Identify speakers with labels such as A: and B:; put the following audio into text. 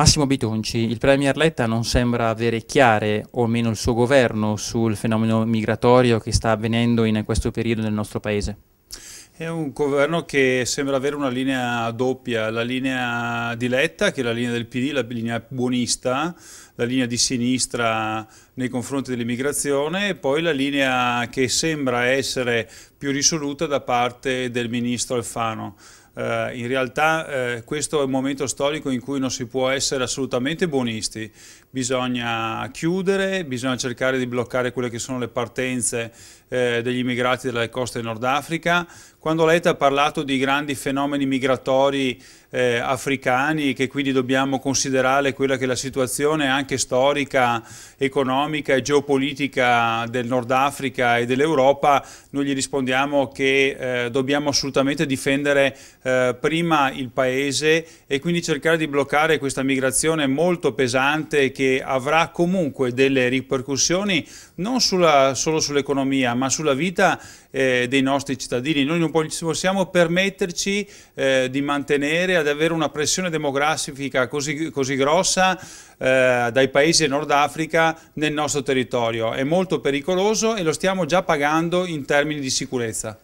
A: Massimo Bitonci, il Premier Letta non sembra avere chiare, o almeno il suo governo, sul fenomeno migratorio che sta avvenendo in questo periodo nel nostro Paese. È
B: un governo che sembra avere una linea doppia, la linea di Letta, che è la linea del PD, la linea buonista, la linea di sinistra nei confronti dell'immigrazione e poi la linea che sembra essere più risoluta da parte del ministro Alfano. Eh, in realtà eh, questo è un momento storico in cui non si può essere assolutamente buonisti, bisogna chiudere, bisogna cercare di bloccare quelle che sono le partenze eh, degli immigrati dalle coste del Nord Africa. Quando Letta ha parlato di grandi fenomeni migratori eh, africani che quindi dobbiamo considerare quella che è la situazione anche storica, economica e geopolitica del Nord Africa e dell'Europa, noi gli rispondiamo che eh, dobbiamo assolutamente difendere eh, prima il paese e quindi cercare di bloccare questa migrazione molto pesante che avrà comunque delle ripercussioni non sulla, solo sull'economia ma sulla vita eh, dei nostri cittadini. Noi non possiamo permetterci eh, di mantenere, ad avere una pressione demografica così, così grossa eh, dai paesi del Nord Africa nel nostro territorio. È molto pericoloso e lo stiamo già pagando in termini di sicurezza.